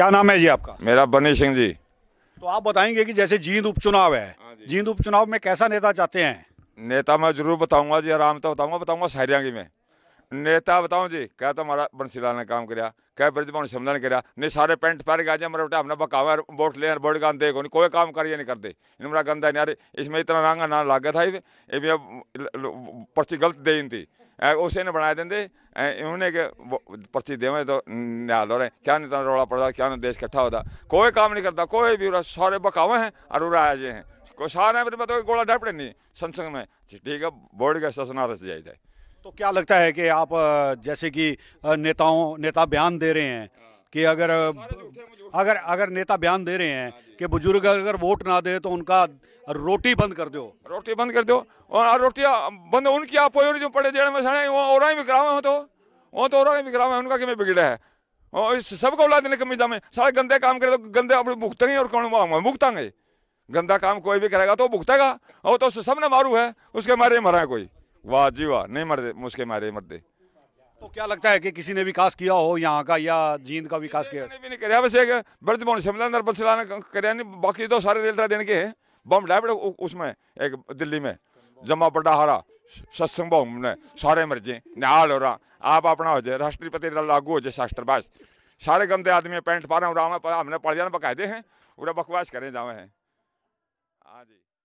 क्या नाम है जी आपका मेरा बनी सिंह जी तो आप बताएंगे कि जैसे जींद उपचुनाव है हाँ जींद उपचुनाव में कैसा नेता चाहते हैं नेता मैं जरूर बताऊंगा जी आराम तो बताऊंगा बताऊंगा शायरियाँ में ਨੇਤਾ ਬਤਾਉ ਜੀ ਕਹਿ ਤਾਂ ਮਾਰਾ ਬਨਸੀਲਾ ਨੇ ਕੰਮ ਕਰਿਆ ਕਹਿ ਬ੍ਰਿਜਪਾਲ ਨੇ ਸਮਝਣ ਕਰਿਆ ਨੇ ਸਾਰੇ ਪੈਂਟ ਪਰ ਗਾ ਜਾ ਮਰ ਉਟਾ ਆਪਣਾ ਬਕਾਵਾ ਬੋਟ ਲੈ ਬੋਰਡ ਗਾਂ ਦੇ ਨਹੀਂ ਕੋਈ ਕੰਮ ਕਰੀ ਨਹੀਂ ਕਰਦੇ ਇਹ ਮਰਾ ਗੰਦਾ ਨਹੀਂ ਆ ਇਸ ਵਿੱਚ ਇਤਨਾ ਰੰਗ ਨਾ ਲੱਗਾ ਥਾਈ ਇਹ ਵੀ ਪਰਤੀ ਗਲਤ ਦੇ ਦਿੰਦੀ ਉਸੇ ਨੇ ਬਣਾ ਦਿੰਦੇ ਇਹਨੇ ਕਿ ਪਰਤੀ ਦੇਵੇਂ ਤਾਂ ਨਿਆ ਲੋ ਰੇ ਕਿਆ ਨਹੀਂ ਤਾਂ ਰੋਲਾ ਪੜਦਾ ਕਿਆ ਨਹੀਂ ਦੇਸ਼ ਇਕੱਠਾ ਹੋਦਾ ਕੋਈ ਕੰਮ ਨਹੀਂ ਕਰਦਾ ਕੋਈ ਵੀ ਸਾਰੇ ਬਕਾਵਾ ਹੈ ਅਰ ਉਹ ਰਾਜੇ ਹੈ ਕੋ ਸਾਰੇ ਮੈਨੂੰ ਪਤਾ ਗੋਲਾ ਡੱਪੜੇ ਨਹੀਂ ਸੰਸੰਗ ਮੈਂ ਠੀਕ ਹੈ ਬੋਰਡ ਦਾ ਸਸਨਾ ਰਸ ਜਾਈਦਾ तो क्या लगता है कि आप जैसे कि नेताओं नेता बयान दे रहे हैं हाँ। कि अगर अगर अगर नेता बयान दे रहे हैं हाँ कि बुजुर्ग अगर वोट ना दे तो उनका रोटी बंद कर दो रोटी बंद कर दो और रोटी बंद उनकी आप जो पड़े जेड़ में सड़े वो और भी करावा हो तो वो तो और भी करावा है उनका कि बिगड़ा है और इस सबको औलाद देने कमी में सारे गंदे काम करे तो गंदे अपने भुगतेंगे और कौन भुगतांगे गंदा काम कोई भी करेगा तो भुगतेगा और तो सब ने मारू है उसके मारे मरा है कोई वाह जी वाह नहीं मरते मुस्के मारे मरते तो क्या लगता है कि किसी ने विकास किया हो यहाँ का या जींद का विकास किया ब्रज भवन शिमला नरबत सिलाना बाकी तो सारे रेल देने के बम डाइव उसमें एक दिल्ली में जमा पड़ा हारा सत्संग ने सारे मर्जी न्याल हो रहा आप अपना हो जाए राष्ट्रपति लागू हो जाए शास्त्र बस सारे गंदे आदमी पैंट पा रहे हैं हमने पड़ जाना पकाए दे हैं पूरा बकवास करें जावे हैं हाँ जी